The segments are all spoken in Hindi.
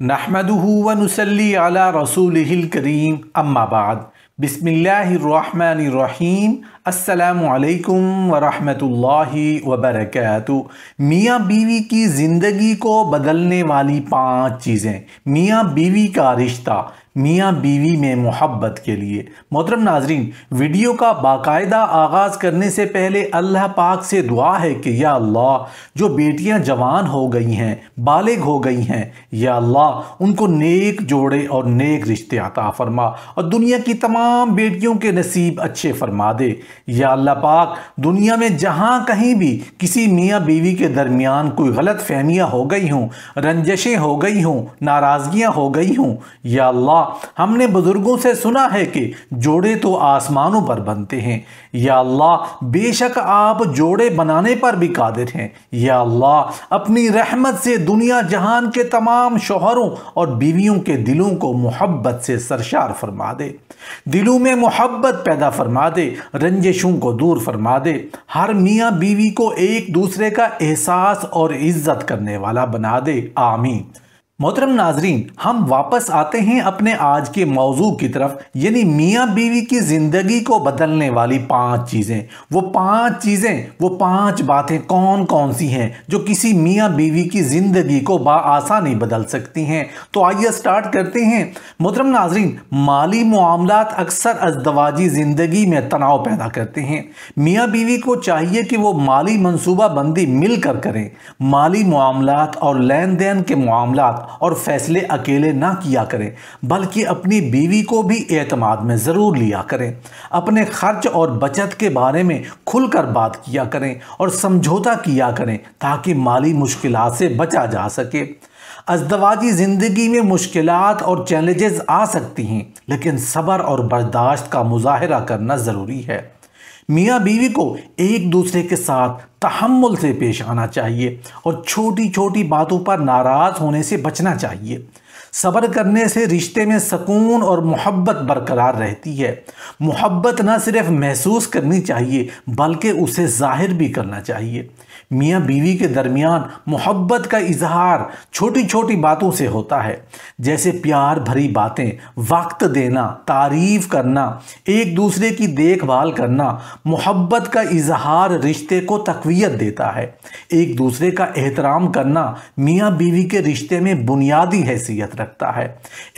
नहमदनसली अला रसूल करीम अम्माबाद बसमीम अल्लाम वरहमतुल्लाहि वबरक मियाँ बीवी की ज़िंदगी को बदलने वाली पांच चीज़ें मियाँ बीवी का रिश्ता मियाँ बीवी में मोहब्बत के लिए मोहतरम नाजरीन वीडियो का बाकायदा आगाज़ करने से पहले अल्लाह पाक से दुआ है कि या अल्लाह जो बेटियाँ जवान हो गई हैं बालिग हो गई हैं या अल्लाह उनको नेक जोड़े और नेक रिश्ते आता फरमा और दुनिया की तमाम बेटियों के नसीब अच्छे फरमा दे या अल्लाह पाक दुनिया में जहाँ कहीं भी किसी मियाँ बीवी के दरमियान कोई गलत फहमियाँ हो गई हूँ रंजशें हो गई हों नाराज़गियाँ हो गई हों या अल्लाह हमने बुज़ुर्गों से सुना है कि जोड़े तो आसमानों पर बनते हैं या अल्लाह बेशक आप जोड़े बनाने पर भी कादिर हैं या अल्लाह अपनी रहमत से दुनिया जहान के तमाम शोहरों और बीवियों के दिलों को मोहब्बत से सरशार फरमा दे दिलों में मोहब्बत पैदा फरमा दे रंजिशों को दूर फरमा दे हर मियाँ बीवी को एक दूसरे का एहसास और इज्जत करने वाला बना दे आमीन मोहतरम नाजरीन हम वापस आते हैं अपने आज के मौजू की तरफ यानी मियाँ बीवी की ज़िंदगी को बदलने वाली पांच चीज़ें वो पांच चीज़ें वो पांच बातें कौन कौन सी हैं जो किसी मियाँ बीवी की ज़िंदगी को बासानी बदल सकती हैं तो आइए स्टार्ट करते हैं मोहतरम नाजरीन माली मामला अक्सर अजदवाजी ज़िंदगी में तनाव पैदा करते हैं मियाँ बीवी को चाहिए कि वो माली मनसूबाबंदी मिल कर करें माली मामला और लेन देन के मामला और फैसले अकेले ना किया करें बल्कि अपनी बीवी को भी एतमाद में ज़रूर लिया करें अपने खर्च और बचत के बारे में खुलकर बात किया करें और समझौता किया करें ताकि माली मुश्किल से बचा जा सके अजदवाजी ज़िंदगी में मुश्किल और चैलेंजेस आ सकती हैं लेकिन सब्र और बर्दाश्त का मुजाहरा करना ज़रूरी है मियाँ बीवी को एक दूसरे के साथ तहमुल से पेश आना चाहिए और छोटी छोटी बातों पर नाराज़ होने से बचना चाहिए सब्र करने से रिश्ते में सकून और मोहब्बत बरकरार रहती है मोहब्बत न सिर्फ महसूस करनी चाहिए बल्कि उसे ज़ाहिर भी करना चाहिए मियाँ बीवी के दरमियान मोहब्बत का इजहार छोटी छोटी बातों से होता है जैसे प्यार भरी बातें वक्त देना तारीफ करना एक दूसरे की देखभाल करना मोहब्बत का इजहार रिश्ते को तकवीत देता है एक दूसरे का एहतराम करना मियाँ बीवी के रिश्ते में बुनियादी हैसियत रखता है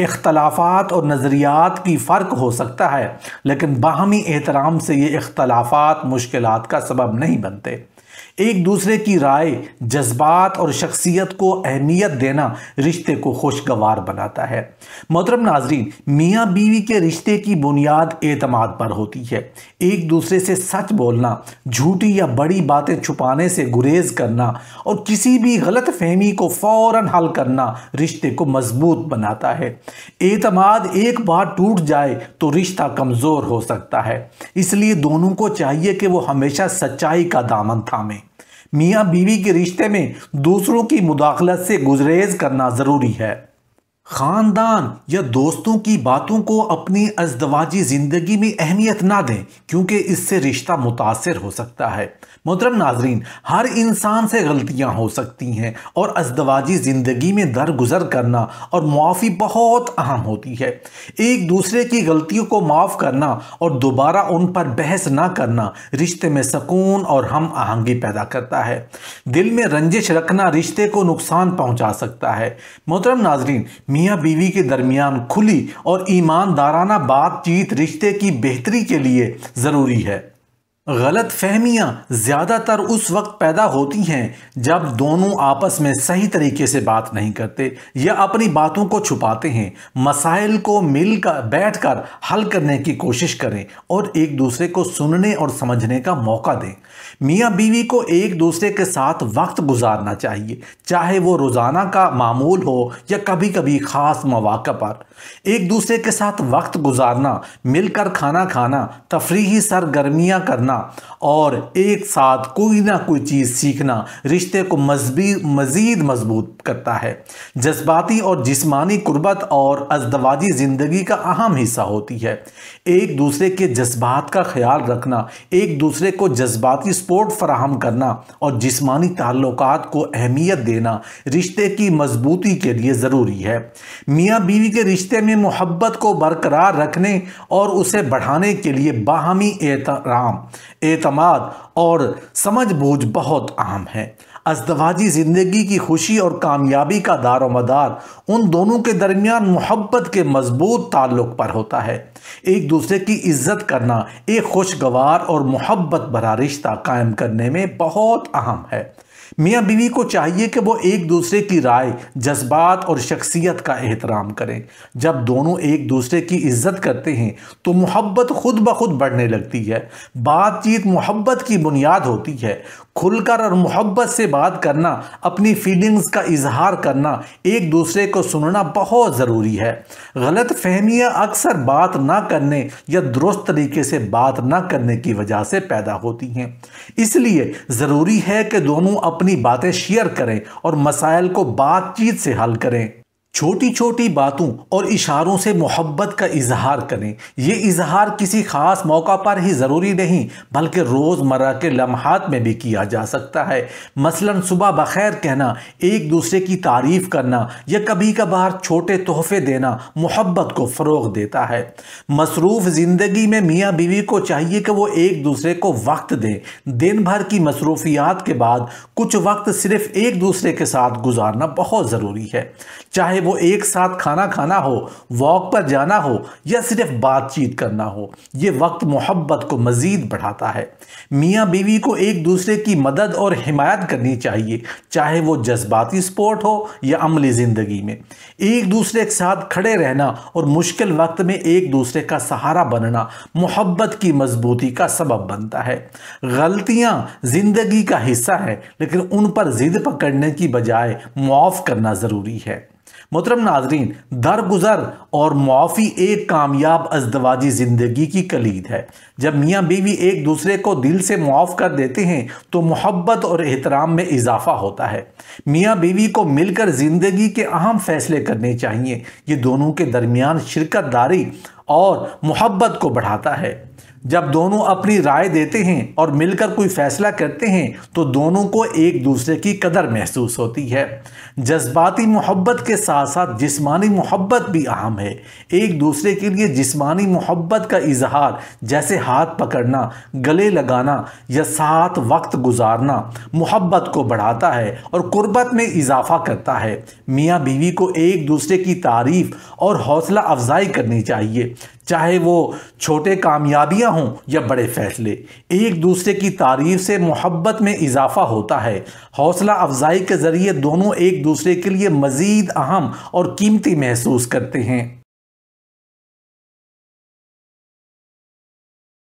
इख्तलाफात और नज़रियात की फ़र्क हो सकता है लेकिन बाहमी एहतराम से ये इख्तलाफात मुश्किल का सबब नहीं बनते एक दूसरे की राय जज्बात और शख्सियत को अहमियत देना रिश्ते को खुशगवार बनाता है मोहतरम नाजरीन मियाँ बीवी के रिश्ते की बुनियाद एतमाद पर होती है एक दूसरे से सच बोलना झूठी या बड़ी बातें छुपाने से गुरेज करना और किसी भी गलत फहमी को फ़ौर हल करना रिश्ते को मजबूत बनाता है एतमाद एक बार टूट जाए तो रिश्ता कमज़ोर हो सकता है इसलिए दोनों को चाहिए कि वो हमेशा सच्चाई का दामन थामें मियाँ बीवी के रिश्ते में दूसरों की मुदाखलत से गुजरेज करना ज़रूरी है खानदान या दोस्तों की बातों को अपनी अजदवाजी ज़िंदगी में अहमियत ना दें क्योंकि इससे रिश्ता मुतासर हो सकता है मोहतरम नाजरीन हर इंसान से गलतियां हो सकती हैं और अजदवाजी ज़िंदगी में दरगुजर करना और मुआफ़ी बहुत अहम होती है एक दूसरे की गलतियों को माफ़ करना और दोबारा उन पर बहस ना करना रिश्ते में सकून और हम आहंगी पैदा करता है दिल में रंजिश रखना रिश्ते को नुकसान पहुँचा सकता है मोहतरम नाजरीन मियाँ बीवी के दरमियान खुली और ईमानदाराना बातचीत रिश्ते की बेहतरी के लिए ज़रूरी है गलत फहमियाँ ज़्यादातर उस वक्त पैदा होती हैं जब दोनों आपस में सही तरीके से बात नहीं करते या अपनी बातों को छुपाते हैं मसाइल को मिल कर बैठ कर हल करने की कोशिश करें और एक दूसरे को सुनने और समझने का मौका दें मियाँ बीवी को एक दूसरे के साथ वक्त गुजारना चाहिए चाहे वो रोज़ाना का मामूल हो या कभी कभी ख़ास मौाक़ पर एक दूसरे के साथ वक्त गुजारना मिलकर खाना खाना तफरीही सरगर्मियाँ करना करना और एक साथ कोई ना कोई चीज़ सीखना रिश्ते को मजबी मज़ीद मजबूत करता है जज्बाती और जिस्मानी कुर्बत और अजदवाजी ज़िंदगी का अहम हिस्सा होती है एक दूसरे के जज्बात का ख्याल रखना एक दूसरे को जज्बाती सपोर्ट फराहम करना और जिस्मानी ताल्लुक को अहमियत देना रिश्ते की मजबूती के लिए ज़रूरी है मियाँ बीवी के रिश्ते में मोहब्बत को बरकरार रखने और उसे बढ़ाने के लिए बाहमी एहतराम एतमाद और समझ बूझ बहुत अहम है अजदवाजी ज़िंदगी की खुशी और कामयाबी का दार मदार उन दोनों के दरमियान मोहब्बत के मजबूत ताल्लुक़ पर होता है एक दूसरे की इज्जत करना एक खुशगवार और मोहब्बत भरा रिश्ता कायम करने में बहुत अहम है मियाँ बीवी को चाहिए कि वो एक दूसरे की राय जज्बात और शख्सियत का एहतराम करें जब दोनों एक दूसरे की इज्जत करते हैं तो मोहब्बत खुद ब खुद बढ़ने लगती है बातचीत मोहब्बत की बुनियाद होती है खुलकर और मोहब्बत से बात करना अपनी फीलिंग्स का इजहार करना एक दूसरे को सुनना बहुत ज़रूरी है गलत फहमियाँ अक्सर बात ना करने या दुरुस्त तरीके से बात ना करने की वजह से पैदा होती हैं इसलिए ज़रूरी है कि दोनों अप अपनी बातें शेयर करें और मसाइल को बातचीत से हल करें छोटी छोटी बातों और इशारों से मोहब्बत का इजहार करें यह इजहार किसी ख़ास मौका पर ही ज़रूरी नहीं बल्कि रोज़मर्रा के लम्हात में भी किया जा सकता है मसलन सुबह बखैर कहना एक दूसरे की तारीफ़ करना या कभी कभार छोटे तोहफ़े देना मोहब्बत को फ़रोग देता है मसरूफ़ ज़िंदगी में मियाँ बीवी को चाहिए कि वो एक दूसरे को वक्त दें दिन भर की मसरूफियात के बाद कुछ वक्त सिर्फ़ एक दूसरे के साथ गुजारना बहुत ज़रूरी है चाहे चाहे वो एक साथ खाना खाना हो वॉक पर जाना हो या सिर्फ बातचीत करना हो ये वक्त मोहब्बत को मज़ीद बढ़ाता है मियाँ बीवी को एक दूसरे की मदद और हिमायत करनी चाहिए चाहे वो जज्बाती स्पोर्ट हो या अमली ज़िंदगी में एक दूसरे के साथ खड़े रहना और मुश्किल वक्त में एक दूसरे का सहारा बनना मोहब्बत की मजबूती का सबब बनता है गलतियाँ ज़िंदगी का हिस्सा है लेकिन उन पर ज़िद पकड़ने की बजाय मुआफ़ करना ज़रूरी है मोहतरम नाजरीन दरगुजर और मुआफ़ी एक कामयाब अजदवाजी ज़िंदगी की कलीद है जब मियाँ बीवी एक दूसरे को दिल से मुआफ़ कर देते हैं तो मोहब्बत और एहतराम में इजाफा होता है मियाँ बीवी को मिलकर ज़िंदगी के अहम फ़ैसले करने चाहिए ये दोनों के दरमियान शिरकत दारी और मोहब्बत को बढ़ाता है जब दोनों अपनी राय देते हैं और मिलकर कोई फैसला करते हैं तो दोनों को एक दूसरे की कदर महसूस होती है जज्बाती मोहब्बत के साथ साथ जिस्मानी मोहब्बत भी अहम है एक दूसरे के लिए जिस्मानी मोहब्बत का इजहार जैसे हाथ पकड़ना गले लगाना या साथ वक्त गुजारना मोहब्बत को बढ़ाता है और कुर्बत में इजाफा करता है मियाँ बीवी को एक दूसरे की तारीफ़ और हौसला अफजाई करनी चाहिए चाहे वो छोटे कामयाबियां हों या बड़े फ़ैसले एक दूसरे की तारीफ से मोहब्बत में इजाफा होता है हौसला अफजाई के ज़रिए दोनों एक दूसरे के लिए मज़ीद अहम और कीमती महसूस करते हैं